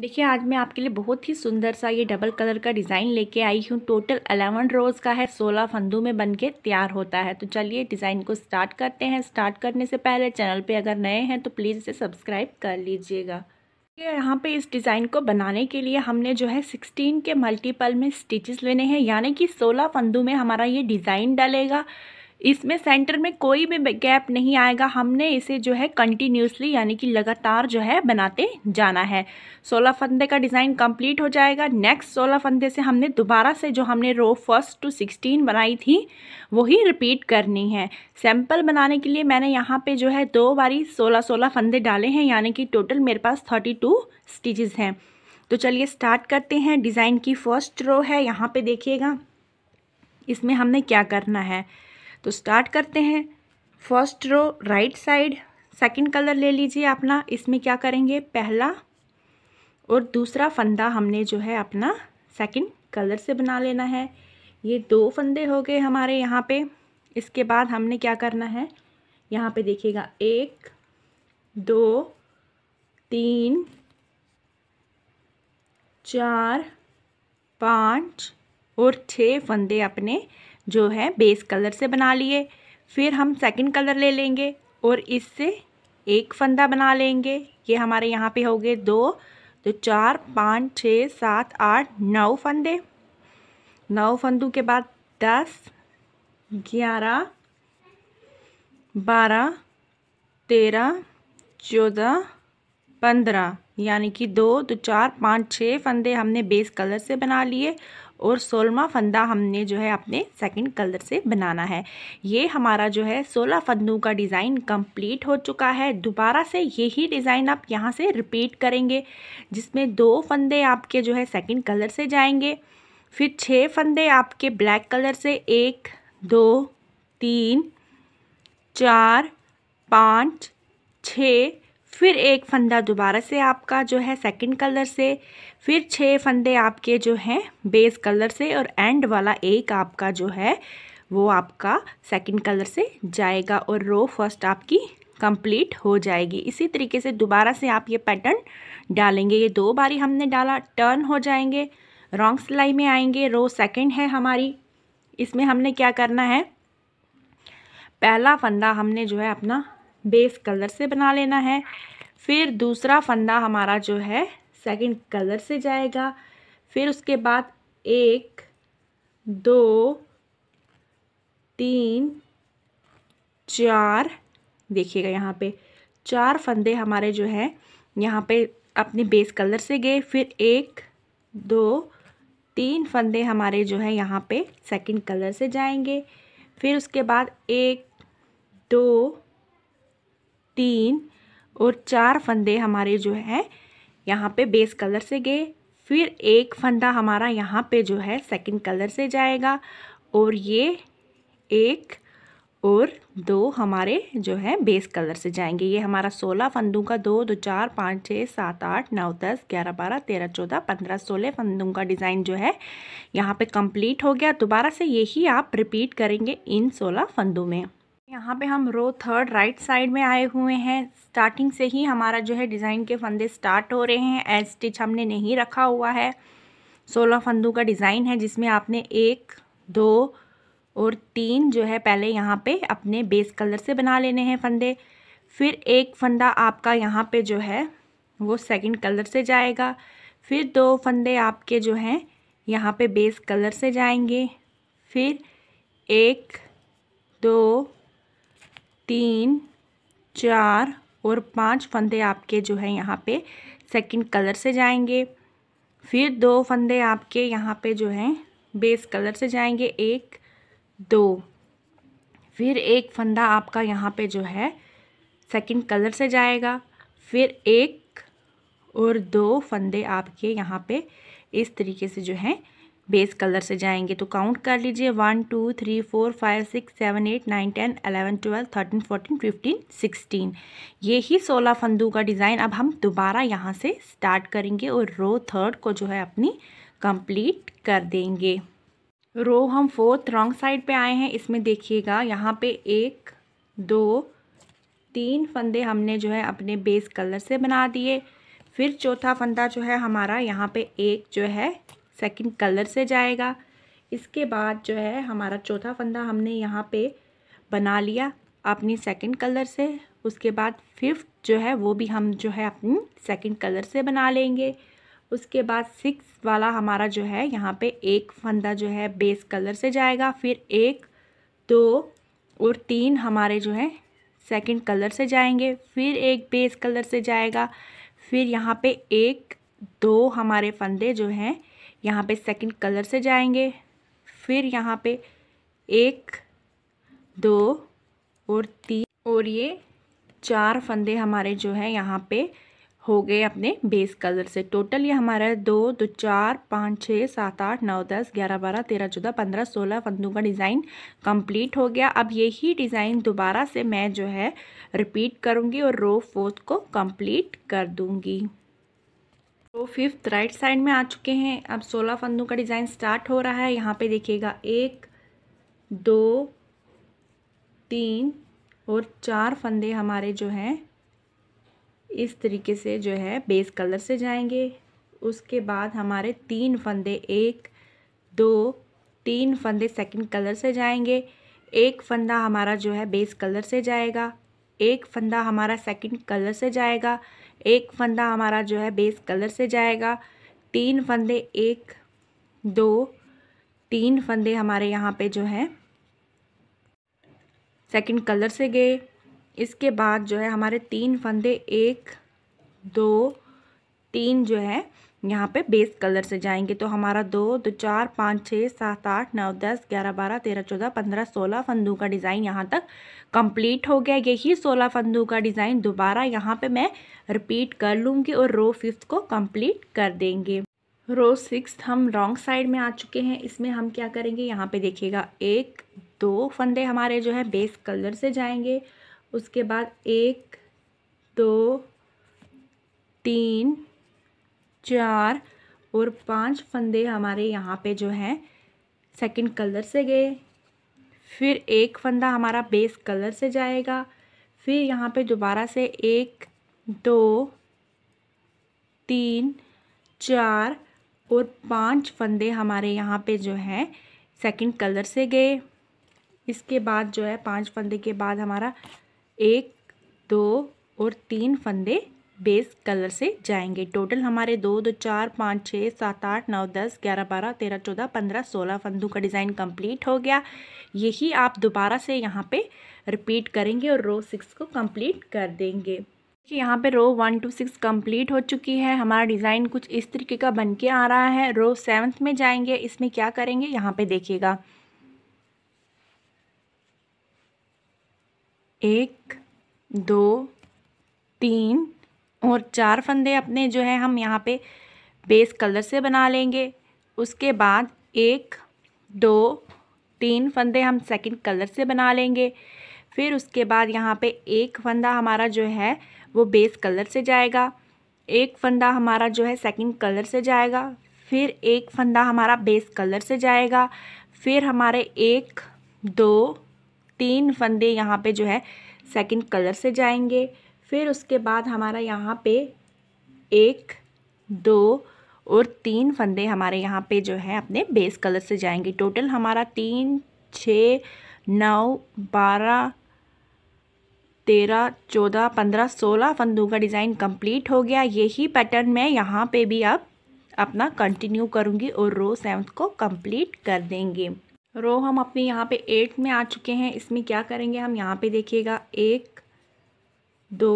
देखिए आज मैं आपके लिए बहुत ही सुंदर सा ये डबल कलर का डिज़ाइन लेके आई हूँ टोटल अलेवन रोज़ का है सोलह फंदू में बन के तैयार होता है तो चलिए डिज़ाइन को स्टार्ट करते हैं स्टार्ट करने से पहले चैनल पे अगर नए हैं तो प्लीज़ इसे सब्सक्राइब कर लीजिएगा ये यहाँ पे इस डिज़ाइन को बनाने के लिए हमने जो है सिक्सटीन के मल्टीपल में स्टिचेस लेने हैं यानी कि सोलह फंदू में हमारा ये डिज़ाइन डलेगा इसमें सेंटर में कोई भी गैप नहीं आएगा हमने इसे जो है कंटिन्यूसली यानी कि लगातार जो है बनाते जाना है सोलह फंदे का डिज़ाइन कंप्लीट हो जाएगा नेक्स्ट सोलह फंदे से हमने दोबारा से जो हमने रो फर्स्ट टू सिक्सटीन बनाई थी वही रिपीट करनी है सैम्पल बनाने के लिए मैंने यहाँ पे जो है दो बारी सोलह सोलह फंदे डाले हैं यानी कि टोटल मेरे पास थर्टी टू स्टिचेज़ हैं तो चलिए स्टार्ट करते हैं डिज़ाइन की फर्स्ट रो है यहाँ पर देखिएगा इसमें हमने क्या करना है तो स्टार्ट करते हैं first row right side second colour ले लीजिए अपना इसमें क्या करेंगे पहला और दूसरा फंदा हमने जो है अपना सेकंड कलर से बना लेना है ये दो फंदे हो गए हमारे यहाँ पे इसके बाद हमने क्या करना है यहाँ पे देखिएगा एक दो तीन चार पाँच और छः फंदे अपने जो है बेस कलर से बना लिए फिर हम सेकंड कलर ले लेंगे और इससे एक फंदा बना लेंगे ये हमारे यहाँ पे हो गए दो तो चार पाँच छः सात आठ नौ फंदे नौ फंदों के बाद दस ग्यारह बारह तेरह चौदह पंद्रह यानी कि दो तो चार पाँच छः फंदे हमने बेस कलर से बना लिए और सोलवा फंदा हमने जो है अपने सेकंड कलर से बनाना है ये हमारा जो है सोलह फंदों का डिज़ाइन कंप्लीट हो चुका है दोबारा से यही डिज़ाइन आप यहाँ से रिपीट करेंगे जिसमें दो फंदे आपके जो है सेकंड कलर से जाएंगे फिर छः फंदे आपके ब्लैक कलर से एक दो तीन चार पाँच छः फिर एक फंदा दोबारा से आपका जो है सेकंड कलर से फिर छः फंदे आपके जो हैं बेस कलर से और एंड वाला एक आपका जो है वो आपका सेकंड कलर से जाएगा और रो फर्स्ट आपकी कंप्लीट हो जाएगी इसी तरीके से दोबारा से आप ये पैटर्न डालेंगे ये दो बारी हमने डाला टर्न हो जाएंगे रॉन्ग सिलाई में आएंगे रो सेकंड है हमारी इसमें हमने क्या करना है पहला फंदा हमने जो है अपना बेस कलर से बना लेना है फिर दूसरा फंदा हमारा जो है सेकंड कलर से जाएगा फिर उसके बाद एक दो तीन चार देखिएगा यहाँ पे चार फंदे हमारे जो हैं यहाँ पे अपने बेस कलर से गए फिर एक दो तीन फंदे हमारे जो है यहाँ पे सेकंड कलर से जाएंगे फिर उसके बाद एक दो तीन और चार फंदे हमारे जो है यहाँ पे बेस कलर से गए फिर एक फंदा हमारा यहाँ पे जो है सेकंड कलर से जाएगा और ये एक और दो हमारे जो है बेस कलर से जाएंगे ये हमारा सोलह फंदों का दो दो चार पाँच छः सात आठ नौ दस ग्यारह बारह तेरह चौदह पंद्रह सोलह फंदों का डिज़ाइन जो है यहाँ पे कंप्लीट हो गया दोबारा से यही आप रिपीट करेंगे इन सोलह फंदों में यहाँ पे हम रो थर्ड राइट साइड में आए हुए हैं स्टार्टिंग से ही हमारा जो है डिज़ाइन के फंदे स्टार्ट हो रहे हैं एज स्टिच हमने नहीं रखा हुआ है सोलह फंदों का डिज़ाइन है जिसमें आपने एक दो और तीन जो है पहले यहाँ पे अपने बेस कलर से बना लेने हैं फंदे फिर एक फंदा आपका यहाँ पे जो है वो सेकंड कलर से जाएगा फिर दो फंदे आपके जो हैं यहाँ पे बेस कलर से जाएंगे फिर एक दो तीन चार और पांच फंदे आपके जो है यहाँ पे सेकंड कलर से जाएंगे फिर दो फंदे आपके यहाँ पे जो हैं बेस कलर से जाएंगे एक दो फिर एक फंदा आपका यहाँ पे जो है सेकंड कलर से जाएगा फिर एक और दो फंदे आपके यहाँ पे इस तरीके से जो हैं बेस कलर से जाएंगे तो काउंट कर लीजिए one two three four five six seven eight nine ten eleven twelve thirteen fourteen fifteen sixteen ये ही सोलह फंदू का डिज़ाइन अब हम दोबारा यहाँ से स्टार्ट करेंगे और रो थर्ड को जो है अपनी कंप्लीट कर देंगे रो हम फोर्थ रॉन्ग साइड पे आए हैं इसमें देखिएगा यहाँ पे एक दो तीन फंदे हमने जो है अपने बेस कलर से बना दिए फिर चौथा फंदा जो है हमारा यहाँ पे एक जो है सेकंड कलर से जाएगा इसके बाद जो है हमारा चौथा फंदा हमने यहाँ पे बना लिया अपनी सेकंड कलर से उसके बाद फिफ्थ जो है वो भी हम जो है अपनी सेकंड कलर से बना लेंगे उसके बाद सिक्स वाला हमारा जो है यहाँ पे एक फंदा जो है बेस कलर से जाएगा फिर एक दो और तीन हमारे जो है सेकंड कलर से जाएंगे फिर एक बेस कलर से जाएगा फिर यहाँ पे एक दो हमारे फंदे जो हैं यहाँ पे सेकंड कलर से जाएंगे फिर यहाँ पे एक दो और तीन और ये चार फंदे हमारे जो है यहाँ पे हो गए अपने बेस कलर से टोटल ये हमारा दो दो चार पाँच छः सात आठ नौ दस ग्यारह बारह तेरह चौदह पंद्रह सोलह फंदों का डिज़ाइन कंप्लीट हो गया अब यही डिज़ाइन दोबारा से मैं जो है रिपीट करूँगी और रो फोर्थ को कंप्लीट कर दूँगी तो फिफ्थ राइट साइड में आ चुके हैं अब सोलह फंदों का डिज़ाइन स्टार्ट हो रहा है यहाँ पे देखिएगा एक दो तीन और चार फंदे हमारे जो हैं इस तरीके से जो है बेस कलर से जाएंगे उसके बाद हमारे तीन फंदे एक दो तीन फंदे सेकंड कलर से जाएंगे एक फंदा हमारा जो है बेस कलर से जाएगा एक फंदा हमारा सेकंड कलर से जाएगा एक फंदा हमारा जो है बेस कलर से जाएगा तीन फंदे एक दो तीन फंदे हमारे यहाँ पे जो है सेकंड कलर से गए इसके बाद जो है हमारे तीन फंदे एक दो तीन जो है यहाँ पे बेस कलर से जाएंगे तो हमारा दो दो चार पाँच छः सात आठ नौ दस ग्यारह बारह तेरह चौदह पंद्रह सोलह फंदू का डिज़ाइन यहाँ तक कंप्लीट हो गया यही सोलह फंदू का डिज़ाइन दोबारा यहाँ पे मैं रिपीट कर लूँगी और रो फिफ्थ को कंप्लीट कर देंगे रो सिक्स हम रॉन्ग साइड में आ चुके हैं इसमें हम क्या करेंगे यहाँ पर देखिएगा एक दो फंदे हमारे जो है बेस कलर से जाएंगे उसके बाद एक दो तीन चार और पांच फंदे हमारे यहाँ पे जो है सेकंड कलर से गए फिर एक फंदा हमारा बेस कलर से जाएगा फिर यहाँ पे दोबारा से एक दो तीन चार और पांच फंदे हमारे यहाँ पे जो है सेकंड कलर से गए इसके बाद जो है पांच फंदे के बाद हमारा एक दो और तीन फंदे बेस कलर से जाएंगे टोटल हमारे दो दो चार पाँच छः सात आठ नौ दस ग्यारह बारह तेरह चौदह पंद्रह सोलह फंदू का डिज़ाइन कंप्लीट हो गया यही आप दोबारा से यहाँ पे रिपीट करेंगे और रो सिक्स को कंप्लीट कर देंगे देखिए यहाँ पे row one two six complete हो चुकी है हमारा डिज़ाइन कुछ इस तरीके का बन के आ रहा है रो सेवन्थ में जाएंगे इसमें क्या करेंगे यहाँ पर देखिएगा एक दो तीन और चार फंदे अपने जो है हम यहाँ पे बेस कलर से बना लेंगे उसके बाद एक दो तीन फंदे हम सेकंड कलर से बना लेंगे फिर उसके बाद यहाँ पे एक फंदा हमारा जो है वो बेस कलर से जाएगा एक फंदा हमारा जो है सेकंड कलर से जाएगा फिर एक फंदा हमारा बेस कलर से जाएगा फिर हमारे एक दो तीन फंदे यहाँ पे जो है सेकंड कलर से जाएंगे फिर उसके बाद हमारा यहाँ पे एक दो और तीन फंदे हमारे यहाँ पे जो है अपने बेस कलर से जाएंगे टोटल हमारा तीन छः नौ बारह तेरह चौदह पंद्रह सोलह फंदों का डिज़ाइन कंप्लीट हो गया यही पैटर्न मैं यहाँ पे भी अब अपना कंटिन्यू करूँगी और रो सेवन्थ को कंप्लीट कर देंगे रो हम अपने यहाँ पे एट में आ चुके हैं इसमें क्या करेंगे हम यहाँ पे देखिएगा एक दो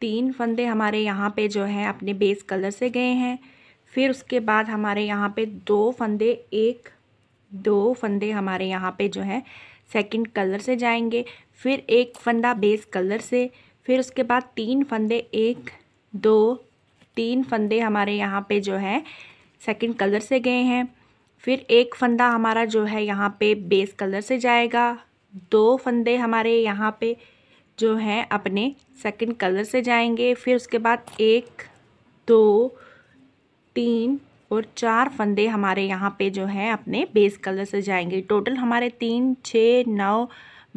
तीन फंदे हमारे यहाँ पे जो है अपने बेस कलर से गए हैं फिर उसके बाद हमारे यहाँ पे दो फंदे एक दो फंदे हमारे यहाँ पे जो है सेकंड कलर से जाएंगे फिर एक फंदा बेस कलर से फिर उसके बाद तीन फंदे एक दो तीन फंदे हमारे यहाँ पे जो है सेकंड कलर से गए हैं फिर एक फंदा हमारा जो है यहाँ पे बेस कलर से जाएगा दो फंदे हमारे यहाँ पे जो है अपने सेकंड कलर से जाएंगे फिर उसके बाद एक दो तीन और चार फंदे हमारे यहाँ पे जो है अपने बेस कलर से जाएंगे टोटल हमारे तीन छः नौ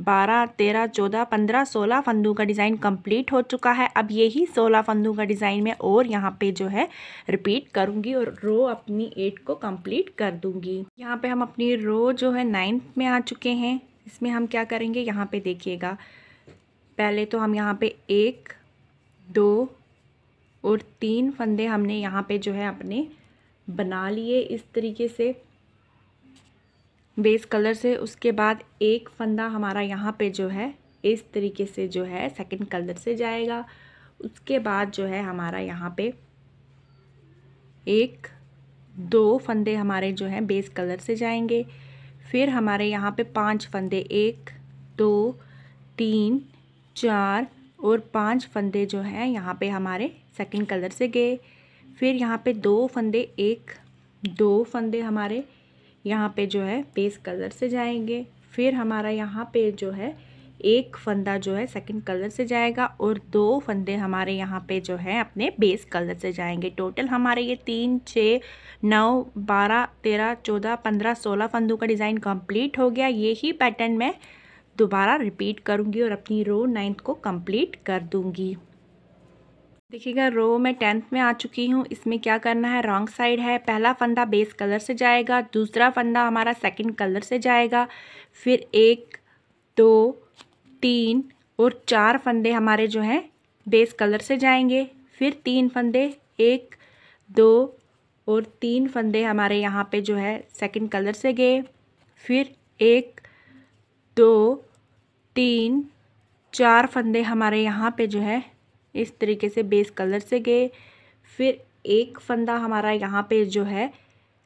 बारह तेरह चौदह पंद्रह सोलह फंदों का डिज़ाइन कंप्लीट हो चुका है अब यही सोलह फंदों का डिज़ाइन मैं और यहाँ पे जो है रिपीट करूँगी और रो अपनी एट को कंप्लीट कर दूँगी यहाँ पे हम अपनी रो जो है नाइन्थ में आ चुके हैं इसमें हम क्या करेंगे यहाँ पे देखिएगा पहले तो हम यहाँ पे एक दो और तीन फंदे हमने यहाँ पे जो है अपने बना लिए इस तरीके से बेस कलर से उसके बाद एक फंदा हमारा यहाँ पे जो है इस तरीके से जो है सेकंड कलर से जाएगा उसके बाद जो है हमारा यहाँ पे एक दो फंदे हमारे जो हैं बेस कलर से जाएंगे फिर हमारे यहाँ पे पांच फंदे एक दो तीन चार और पांच फंदे जो हैं यहाँ पे हमारे सेकंड कलर से गए फिर यहाँ पे दो फंदे एक दो फंदे हमारे यहाँ पे जो है बेस कलर से जाएंगे फिर हमारा यहाँ पे जो है एक फंदा जो है सेकंड कलर से जाएगा और दो फंदे हमारे यहाँ पे जो है अपने बेस कलर से जाएंगे टोटल हमारे ये तीन छः नौ बारह तेरह चौदह पंद्रह सोलह फंदों का डिज़ाइन कंप्लीट हो गया यही पैटर्न मैं दोबारा रिपीट करूँगी और अपनी रो नाइन्थ को कंप्लीट कर दूँगी देखिएगा रो मैं टेंथ में आ चुकी हूँ इसमें क्या करना है रॉन्ग साइड है पहला फंदा बेस कलर से जाएगा दूसरा फंदा हमारा सेकंड कलर से जाएगा फिर एक दो तीन और चार फंदे हमारे जो हैं बेस कलर से जाएंगे फिर तीन फंदे एक दो और तीन फंदे हमारे यहाँ पे जो है सेकंड कलर से गए फिर एक दो तीन चार फंदे हमारे यहाँ पे जो है इस तरीके से बेस कलर से गए फिर एक फंदा हमारा यहाँ पे जो है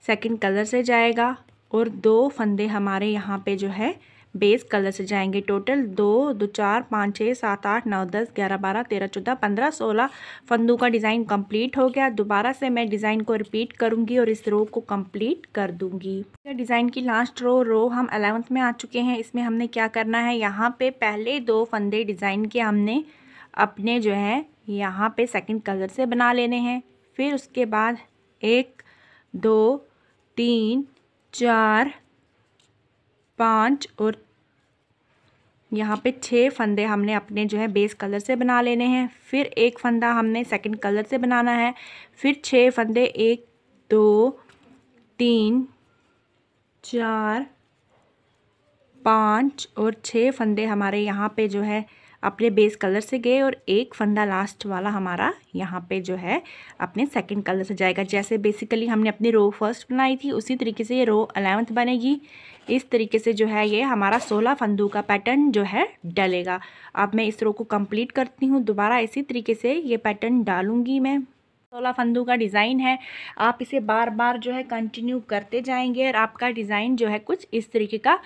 सेकंड कलर से जाएगा और दो फंदे हमारे यहाँ पे जो है बेस कलर से जाएंगे टोटल दो दो चार पाँच छः सात आठ नौ दस ग्यारह बारह तेरह चौदह पंद्रह सोलह फंदू का डिज़ाइन कंप्लीट हो गया दोबारा से मैं डिज़ाइन को रिपीट करूँगी और इस रो को कंप्लीट कर दूँगी डिज़ाइन की लास्ट रो रो हम अलेवंथ में आ चुके हैं इसमें हमने क्या करना है यहाँ पे पहले दो फंदे डिज़ाइन के हमने अपने जो है यहाँ पर सेकेंड कलर से बना लेने हैं फिर उसके बाद एक दो तीन चार पाँच और यहाँ पे छः फंदे हमने अपने जो है बेस कलर से बना लेने हैं फिर एक फंदा हमने सेकंड कलर से बनाना है फिर छः फंदे एक दो तीन चार पाँच और छः फंदे हमारे यहाँ पे जो है अपने बेस कलर से गए और एक फंदा लास्ट वाला हमारा यहाँ पे जो है अपने सेकंड कलर से जाएगा जैसे बेसिकली हमने अपनी रो फर्स्ट बनाई थी उसी तरीके से ये रो अलेवंथ बनेगी इस तरीके से जो है ये हमारा सोलह फंदू का पैटर्न जो है डलेगा अब मैं इस रो को कंप्लीट करती हूँ दोबारा इसी तरीके से ये पैटर्न डालूंगी मैं सोलह फंदू का डिज़ाइन है आप इसे बार बार जो है कंटिन्यू करते जाएंगे और आपका डिज़ाइन जो है कुछ इस तरीके का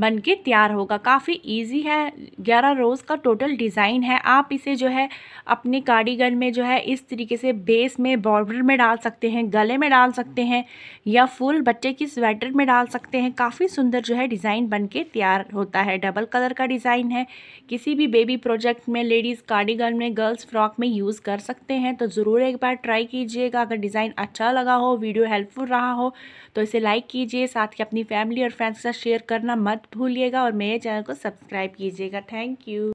बन के तैयार होगा काफ़ी इजी है ग्यारह रोज़ का टोटल डिज़ाइन है आप इसे जो है अपने कार्डिगन में जो है इस तरीके से बेस में बॉर्डर में डाल सकते हैं गले में डाल सकते हैं या फुल बच्चे की स्वेटर में डाल सकते हैं काफ़ी सुंदर जो है डिज़ाइन बन के तैयार होता है डबल कलर का डिज़ाइन है किसी भी बेबी प्रोजेक्ट में लेडीज़ कार्डिगन में गर्ल्स फ्रॉक में यूज़ कर सकते हैं तो ज़रूर एक बार ट्राई कीजिएगा अगर डिज़ाइन अच्छा लगा हो वीडियो हेल्पफुल रहा हो तो इसे लाइक कीजिए साथ ही अपनी फैमिली और फ्रेंड्स के साथ शेयर करना मत भूलिएगा और मेरे चैनल को सब्सक्राइब कीजिएगा थैंक यू